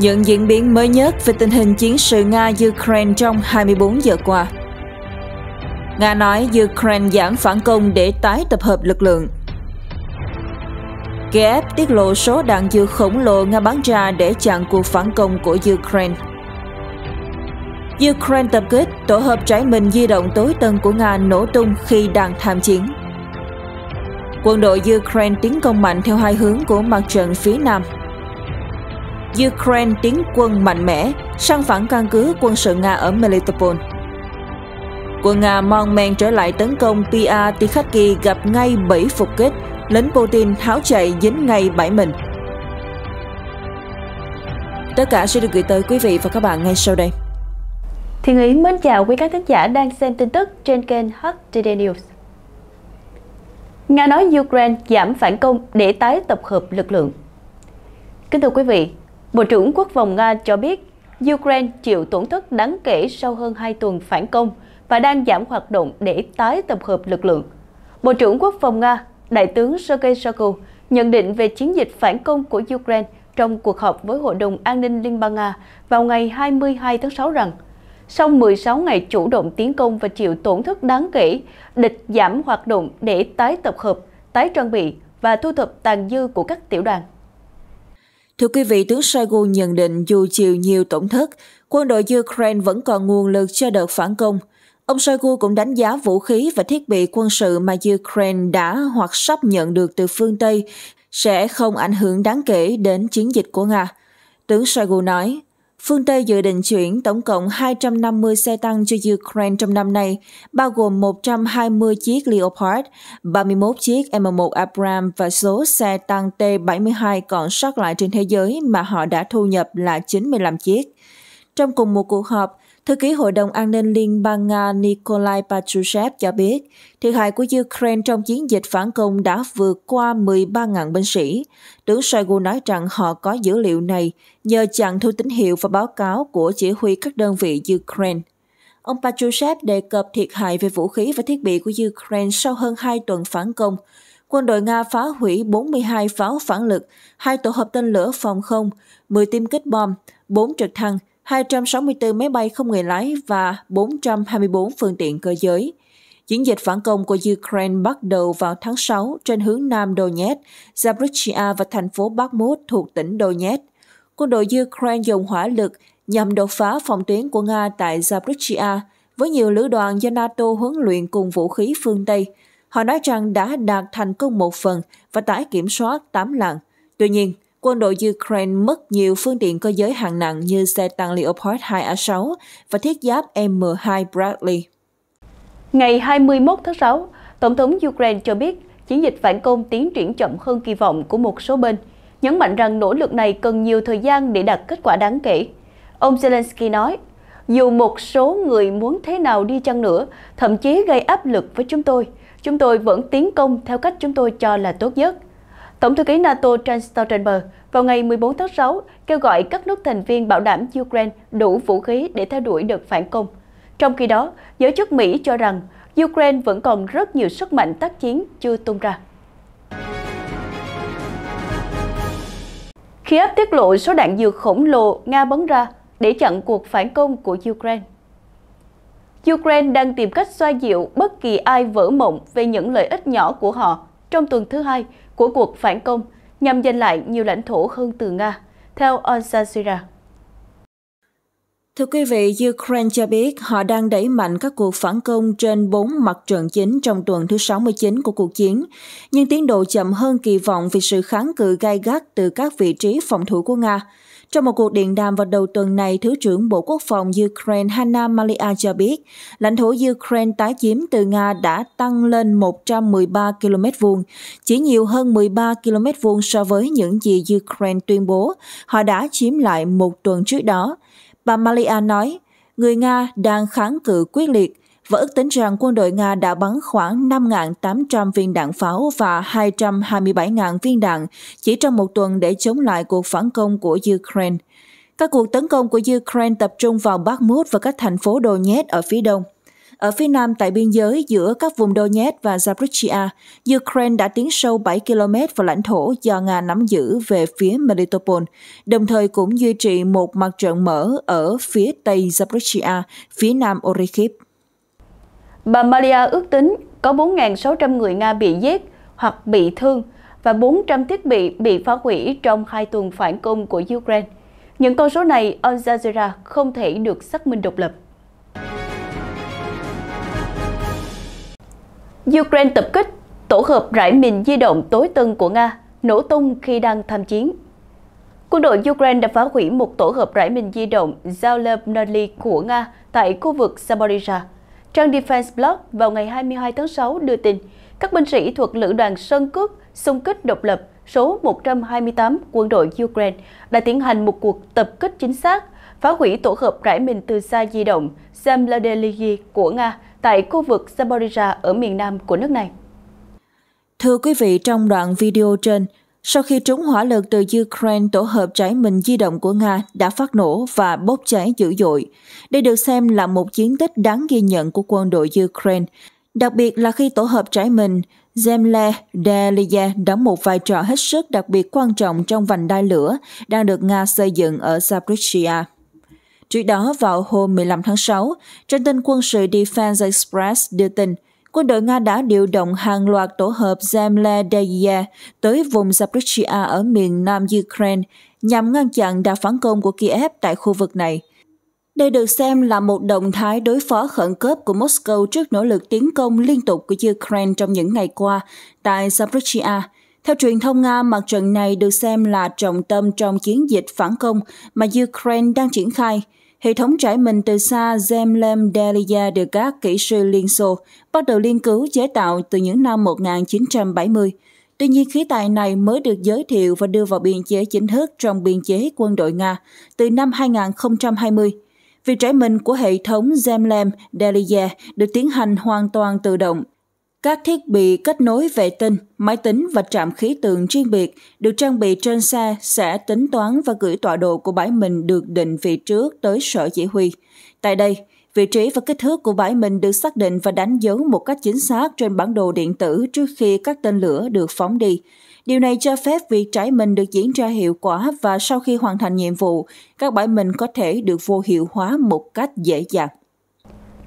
những diễn biến mới nhất về tình hình chiến sự Nga-Ukraine trong 24 giờ qua. Nga nói Ukraine giảm phản công để tái tập hợp lực lượng. Kiev tiết lộ số đạn dược khổng lồ Nga bán ra để chặn cuộc phản công của Ukraine. Ukraine tập kết tổ hợp trái mình di động tối tân của Nga nổ tung khi đang tham chiến. Quân đội Ukraine tiến công mạnh theo hai hướng của mặt trận phía Nam – Ukraine tiến quân mạnh mẽ, sang phản căn cứ quân sự Nga ở Melitopol. Quân Nga mon men trở lại tấn công Pia Tikhaki gặp ngay 7 phục kích, lính Putin tháo chạy dính ngay bãi mình. Tất cả sẽ được gửi tới quý vị và các bạn ngay sau đây. Thiên Ý mến chào quý các thính giả đang xem tin tức trên kênh HTD News. Nga nói Ukraine giảm phản công để tái tập hợp lực lượng. Kính thưa quý vị, Bộ trưởng Quốc phòng Nga cho biết Ukraine chịu tổn thất đáng kể sau hơn 2 tuần phản công và đang giảm hoạt động để tái tập hợp lực lượng. Bộ trưởng Quốc phòng Nga, Đại tướng Sergei Shoigu nhận định về chiến dịch phản công của Ukraine trong cuộc họp với Hội đồng An ninh Liên bang Nga vào ngày 22 tháng 6 rằng sau 16 ngày chủ động tiến công và chịu tổn thất đáng kể, địch giảm hoạt động để tái tập hợp, tái trang bị và thu thập tàn dư của các tiểu đoàn. Thưa quý vị, tướng Shoigu nhận định dù chịu nhiều tổn thất, quân đội Ukraine vẫn còn nguồn lực cho đợt phản công. Ông Shoigu cũng đánh giá vũ khí và thiết bị quân sự mà Ukraine đã hoặc sắp nhận được từ phương Tây sẽ không ảnh hưởng đáng kể đến chiến dịch của Nga. Tướng Shoigu nói, phương Tây dự định chuyển tổng cộng 250 xe tăng cho Ukraine trong năm nay, bao gồm 120 chiếc Leopard, 31 chiếc M1 Abrams và số xe tăng T-72 còn sót lại trên thế giới mà họ đã thu nhập là 95 chiếc. Trong cùng một cuộc họp, Thư ký Hội đồng An ninh Liên bang Nga Nikolai Patrushev cho biết, thiệt hại của Ukraine trong chiến dịch phản công đã vượt qua 13.000 binh sĩ. Tướng Shoigu nói rằng họ có dữ liệu này nhờ chặn thu tín hiệu và báo cáo của chỉ huy các đơn vị Ukraine. Ông Patrushev đề cập thiệt hại về vũ khí và thiết bị của Ukraine sau hơn 2 tuần phản công. Quân đội Nga phá hủy 42 pháo phản lực, hai tổ hợp tên lửa phòng không, 10 tiêm kích bom, 4 trực thăng, 264 máy bay không người lái và 424 phương tiện cơ giới. Chiến dịch phản công của Ukraine bắt đầu vào tháng 6 trên hướng nam Donetsk, Zaporizhia và thành phố Bakhmut thuộc tỉnh Donetsk. Quân đội Ukraine dùng hỏa lực nhằm đột phá phòng tuyến của Nga tại Zaporizhia với nhiều lữ đoàn do NATO huấn luyện cùng vũ khí phương Tây. Họ nói rằng đã đạt thành công một phần và tái kiểm soát 8 làng. Tuy nhiên, quân đội Ukraine mất nhiều phương tiện cơ giới hạng nặng như xe tăng Leopard 2A6 và thiết giáp M2 Bradley. Ngày 21 tháng 6, Tổng thống Ukraine cho biết chiến dịch phản công tiến triển chậm hơn kỳ vọng của một số bên, nhấn mạnh rằng nỗ lực này cần nhiều thời gian để đạt kết quả đáng kể. Ông Zelensky nói, dù một số người muốn thế nào đi chăng nữa, thậm chí gây áp lực với chúng tôi, chúng tôi vẫn tiến công theo cách chúng tôi cho là tốt nhất. Tổng thư ký NATO Jens Stoltenberg vào ngày 14 tháng 6 kêu gọi các nước thành viên bảo đảm Ukraine đủ vũ khí để theo đuổi được phản công. Trong khi đó, giới chức Mỹ cho rằng Ukraine vẫn còn rất nhiều sức mạnh tác chiến chưa tung ra. Kiev tiết lộ số đạn dược khổng lồ Nga bắn ra để chặn cuộc phản công của Ukraine. Ukraine đang tìm cách xoa dịu bất kỳ ai vỡ mộng về những lợi ích nhỏ của họ trong tuần thứ hai của cuộc phản công nhằm giành lại nhiều lãnh thổ hơn từ Nga, theo Al Jazeera. Thưa quý vị, Ukraine cho biết họ đang đẩy mạnh các cuộc phản công trên bốn mặt trận chính trong tuần thứ 69 của cuộc chiến, nhưng tiến độ chậm hơn kỳ vọng vì sự kháng cự gai gắt từ các vị trí phòng thủ của Nga. Trong một cuộc điện đàm vào đầu tuần này, Thứ trưởng Bộ Quốc phòng Ukraine Hanna Malia cho biết, lãnh thổ Ukraine tái chiếm từ Nga đã tăng lên 113 km vuông, chỉ nhiều hơn 13 km vuông so với những gì Ukraine tuyên bố họ đã chiếm lại một tuần trước đó. Bà Malia nói, người Nga đang kháng cự quyết liệt, và ước tính rằng quân đội Nga đã bắn khoảng 5.800 viên đạn pháo và 227.000 viên đạn chỉ trong một tuần để chống lại cuộc phản công của Ukraine. Các cuộc tấn công của Ukraine tập trung vào Bakhmut và các thành phố Donetsk ở phía đông. Ở phía nam tại biên giới giữa các vùng Donetsk và Zaporizhia, Ukraine đã tiến sâu 7 km vào lãnh thổ do Nga nắm giữ về phía Melitopol, đồng thời cũng duy trì một mặt trận mở ở phía tây Zaporizhia, phía nam Orykhip. Bà Maria ước tính có 4.600 người Nga bị giết hoặc bị thương và 400 thiết bị bị phá hủy trong hai tuần phản công của Ukraine. Những con số này, Al Jazeera không thể được xác minh độc lập. Ukraine tập kích, tổ hợp rải mìn di động tối tân của Nga nổ tung khi đang tham chiến. Quân đội Ukraine đã phá hủy một tổ hợp rải mìn di động Zalevnali của Nga tại khu vực Zaporizhia. Trang Defense Blog vào ngày 22 tháng 6 đưa tin, các binh sĩ thuộc lữ đoàn Sơn Cước xung kích độc lập số 128 quân đội Ukraine đã tiến hành một cuộc tập kích chính xác, phá hủy tổ hợp rải mình từ xa di động Zemladeligy của Nga tại khu vực Zaporizhia ở miền nam của nước này. Thưa quý vị, trong đoạn video trên, sau khi trúng hỏa lực từ Ukraine, tổ hợp trái mình di động của Nga đã phát nổ và bốc cháy dữ dội. Đây được xem là một chiến tích đáng ghi nhận của quân đội Ukraine, đặc biệt là khi tổ hợp trái mình Zemle Delia đóng một vai trò hết sức đặc biệt quan trọng trong vành đai lửa đang được Nga xây dựng ở Zaporizhia. Trước đó, vào hôm 15 tháng 6, trên tin quân sự Defense Express đưa tin – quân đội Nga đã điều động hàng loạt tổ hợp Zemledaya tới vùng Zaporizhia ở miền nam Ukraine nhằm ngăn chặn đà phản công của Kiev tại khu vực này. Đây được xem là một động thái đối phó khẩn cấp của Moscow trước nỗ lực tiến công liên tục của Ukraine trong những ngày qua tại Zaporizhia. Theo truyền thông Nga, mặt trận này được xem là trọng tâm trong chiến dịch phản công mà Ukraine đang triển khai – hệ thống trải mình từ xa Zemlem Delia được các kỹ sư Liên Xô bắt đầu nghiên cứu chế tạo từ những năm 1970. Tuy nhiên, khí tài này mới được giới thiệu và đưa vào biên chế chính thức trong biên chế quân đội Nga từ năm 2020. Việc trải mình của hệ thống Zemlem Delia được tiến hành hoàn toàn tự động – các thiết bị kết nối vệ tinh, máy tính và trạm khí tượng chuyên biệt được trang bị trên xe sẽ tính toán và gửi tọa độ của bãi mình được định vị trước tới sở chỉ huy. Tại đây, vị trí và kích thước của bãi mình được xác định và đánh dấu một cách chính xác trên bản đồ điện tử trước khi các tên lửa được phóng đi. Điều này cho phép việc trải mình được diễn ra hiệu quả và sau khi hoàn thành nhiệm vụ, các bãi mình có thể được vô hiệu hóa một cách dễ dàng.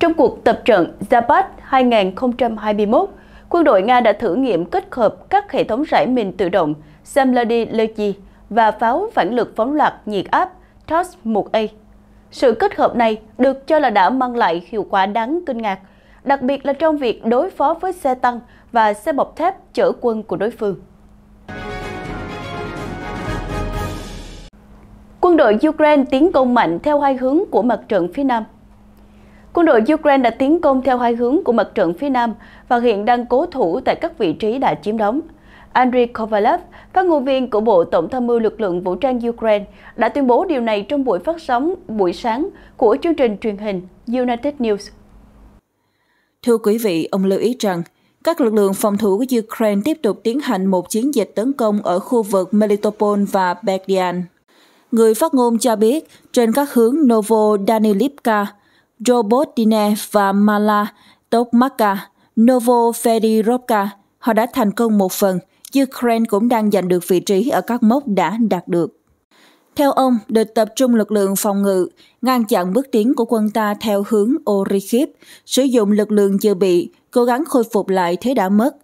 Trong cuộc tập trận Zapat 2021, quân đội Nga đã thử nghiệm kết hợp các hệ thống rải mìn tự động Samlady Leji và pháo phản lực phóng loạt nhiệt áp TOS-1A. Sự kết hợp này được cho là đã mang lại hiệu quả đáng kinh ngạc, đặc biệt là trong việc đối phó với xe tăng và xe bọc thép chở quân của đối phương. Quân đội Ukraine tiến công mạnh theo hai hướng của mặt trận phía Nam. Quân đội Ukraine đã tiến công theo hai hướng của mặt trận phía Nam và hiện đang cố thủ tại các vị trí đã chiếm đóng. Andriy Kovalev, phát ngôn viên của Bộ Tổng tham mưu lực lượng vũ trang Ukraine, đã tuyên bố điều này trong buổi phát sóng buổi sáng của chương trình truyền hình United News. Thưa quý vị, ông lưu ý rằng, các lực lượng phòng thủ của Ukraine tiếp tục tiến hành một chiến dịch tấn công ở khu vực Melitopol và Berdian. Người phát ngôn cho biết, trên các hướng Novo Danilivka, Robotine và Mala Tokmaka Novoferdirovka, họ đã thành công một phần. Ukraine cũng đang giành được vị trí ở các mốc đã đạt được. Theo ông, được tập trung lực lượng phòng ngự, ngăn chặn bước tiến của quân ta theo hướng Orikhiv, sử dụng lực lượng dự bị, cố gắng khôi phục lại thế đã mất.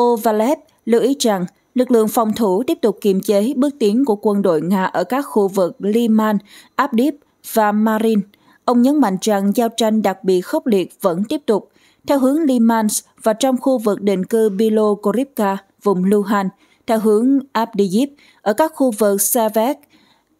Ovalev lưu ý rằng lực lượng phòng thủ tiếp tục kiềm chế bước tiến của quân đội Nga ở các khu vực Liman, Abdip và Marin – Ông nhấn mạnh rằng giao tranh đặc biệt khốc liệt vẫn tiếp tục, theo hướng Limans và trong khu vực định cư Bilokorivka, vùng Luhan, theo hướng Abdiyiv ở các khu vực Savek,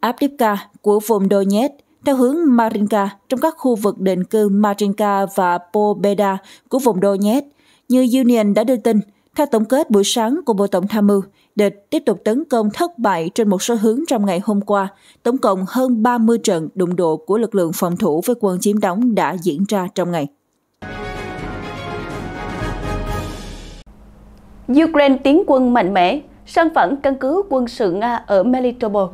Abdivka của vùng Donetsk, theo hướng Marinka trong các khu vực định cư Marinka và Pobeda của vùng Donetsk. Như Union đã đưa tin, theo tổng kết buổi sáng của Bộ Tổng Tham mưu, địch tiếp tục tấn công thất bại trên một số hướng trong ngày hôm qua. Tổng cộng hơn 30 trận đụng độ của lực lượng phòng thủ với quân chiếm đóng đã diễn ra trong ngày. Ukraine tiến quân mạnh mẽ, sân phẳng căn cứ quân sự Nga ở Melitopol.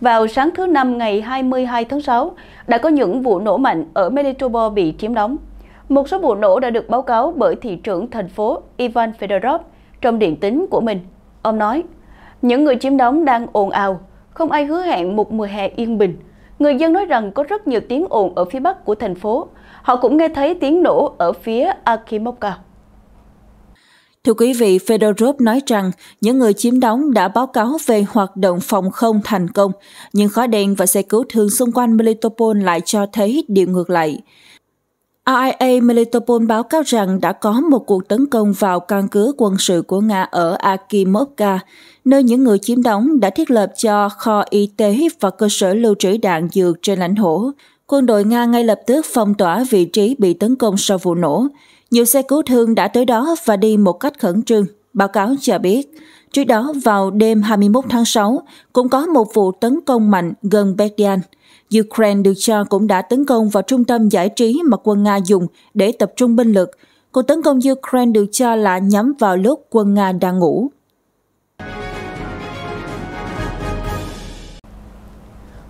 Vào sáng thứ Năm ngày 22 tháng 6, đã có những vụ nổ mạnh ở Melitopol bị chiếm đóng. Một số vụ nổ đã được báo cáo bởi thị trưởng thành phố Ivan Fedorov trong điện tín của mình. Ông nói, những người chiếm đóng đang ồn ào, không ai hứa hẹn một mùa hè yên bình. Người dân nói rằng có rất nhiều tiếng ồn ở phía bắc của thành phố. Họ cũng nghe thấy tiếng nổ ở phía Akimoka. Thưa quý vị, Fedorov nói rằng những người chiếm đóng đã báo cáo về hoạt động phòng không thành công, nhưng khói đen và xe cứu thương xung quanh Melitopol lại cho thấy điều ngược lại. RIA Melitopol báo cáo rằng đã có một cuộc tấn công vào căn cứ quân sự của Nga ở Akimovka, nơi những người chiếm đóng đã thiết lập cho kho y tế và cơ sở lưu trữ đạn dược trên lãnh thổ. Quân đội Nga ngay lập tức phong tỏa vị trí bị tấn công sau vụ nổ. Nhiều xe cứu thương đã tới đó và đi một cách khẩn trương, báo cáo cho biết. Trước đó vào đêm 21 tháng 6, cũng có một vụ tấn công mạnh gần Berdian. Ukraine được cho cũng đã tấn công vào trung tâm giải trí mà quân Nga dùng để tập trung binh lực. Cuộc tấn công Ukraine được cho là nhắm vào lúc quân Nga đang ngủ.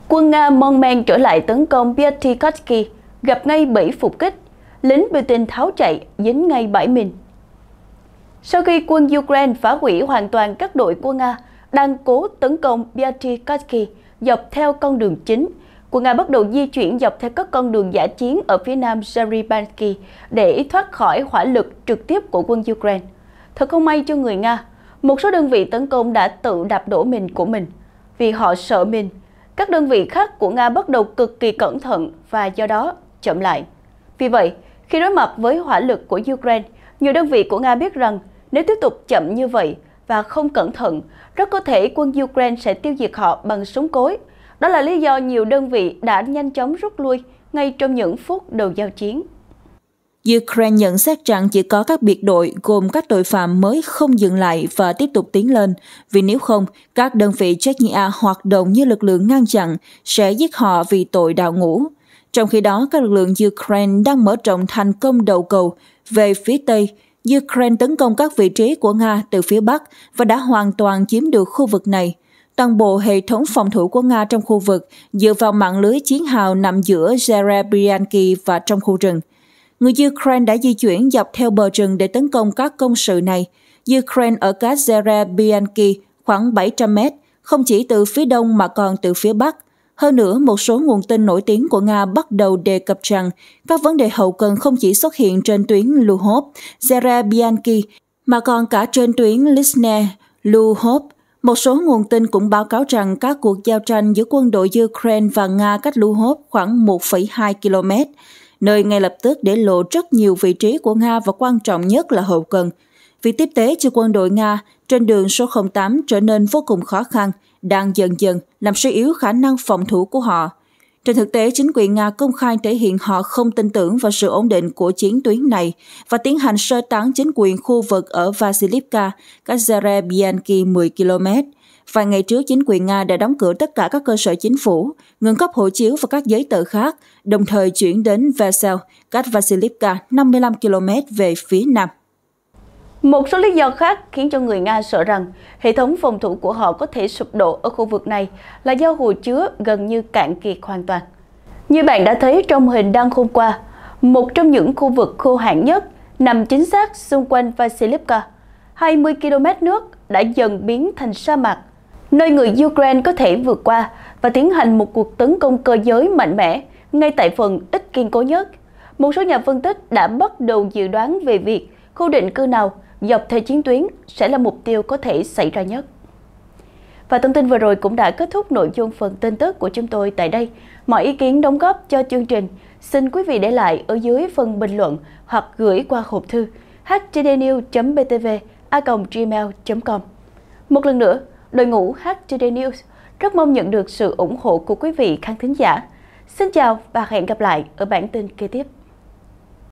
Quân Nga mon men trở lại tấn công Pyatikhovsky, gặp ngay 7 phục kích. Lính Putin tháo chạy, dính ngay bãi mình sau khi quân Ukraine phá hủy hoàn toàn các đội quân Nga đang cố tấn công Biatykovsky dọc theo con đường chính. Quân Nga bắt đầu di chuyển dọc theo các con đường giả chiến ở phía nam Zarybansky để thoát khỏi hỏa lực trực tiếp của quân Ukraine. Thật không may cho người Nga, một số đơn vị tấn công đã tự đạp đổ mình của mình vì họ sợ mình. Các đơn vị khác của Nga bắt đầu cực kỳ cẩn thận và do đó chậm lại. Vì vậy, khi đối mặt với hỏa lực của Ukraine, nhiều đơn vị của Nga biết rằng nếu tiếp tục chậm như vậy và không cẩn thận, rất có thể quân Ukraine sẽ tiêu diệt họ bằng súng cối. Đó là lý do nhiều đơn vị đã nhanh chóng rút lui ngay trong những phút đầu giao chiến. Ukraine nhận xét rằng chỉ có các biệt đội gồm các tội phạm mới không dừng lại và tiếp tục tiến lên, vì nếu không, các đơn vị Chechnya hoạt động như lực lượng ngăn chặn sẽ giết họ vì tội đào ngũ. Trong khi đó, các lực lượng Ukraine đang mở rộng thành công đầu cầu về phía Tây Ukraine tấn công các vị trí của Nga từ phía Bắc và đã hoàn toàn chiếm được khu vực này. Toàn bộ hệ thống phòng thủ của Nga trong khu vực dựa vào mạng lưới chiến hào nằm giữa Zerebryansky và trong khu rừng. Người Ukraine đã di chuyển dọc theo bờ rừng để tấn công các công sự này. Ukraine ở các Zerebryansky khoảng 700 mét, không chỉ từ phía đông mà còn từ phía bắc. Hơn nữa, một số nguồn tin nổi tiếng của Nga bắt đầu đề cập rằng các vấn đề hậu cần không chỉ xuất hiện trên tuyến Luhov, Zerebianki, mà còn cả trên tuyến Lysne, Luhov. Một số nguồn tin cũng báo cáo rằng các cuộc giao tranh giữa quân đội Ukraine và Nga cách Luhov khoảng 1,2 km, nơi ngay lập tức để lộ rất nhiều vị trí của Nga và quan trọng nhất là hậu cần. vì tiếp tế cho quân đội Nga trên đường số 08 trở nên vô cùng khó khăn – đang dần dần làm suy yếu khả năng phòng thủ của họ. Trên thực tế, chính quyền Nga công khai thể hiện họ không tin tưởng vào sự ổn định của chiến tuyến này và tiến hành sơ tán chính quyền khu vực ở Vasilivka, cách Zerebianki 10 km. Vài ngày trước, chính quyền Nga đã đóng cửa tất cả các cơ sở chính phủ, ngừng cấp hộ chiếu và các giấy tờ khác, đồng thời chuyển đến Vesel, cách Vasilivka 55 km về phía nam. Một số lý do khác khiến cho người Nga sợ rằng hệ thống phòng thủ của họ có thể sụp đổ ở khu vực này là do hồ chứa gần như cạn kiệt hoàn toàn. Như bạn đã thấy trong hình đăng hôm qua, một trong những khu vực khô hạn nhất nằm chính xác xung quanh Vasilivka. 20 km nước đã dần biến thành sa mạc, nơi người Ukraine có thể vượt qua và tiến hành một cuộc tấn công cơ giới mạnh mẽ ngay tại phần ít kiên cố nhất. Một số nhà phân tích đã bắt đầu dự đoán về việc khu định cư nào dọc theo chiến tuyến sẽ là mục tiêu có thể xảy ra nhất. Và thông tin vừa rồi cũng đã kết thúc nội dung phần tin tức của chúng tôi tại đây. Mọi ý kiến đóng góp cho chương trình xin quý vị để lại ở dưới phần bình luận hoặc gửi qua hộp thư htdnews.btv.gmail.com Một lần nữa, đội ngũ HTD News rất mong nhận được sự ủng hộ của quý vị khán thính giả. Xin chào và hẹn gặp lại ở bản tin kế tiếp.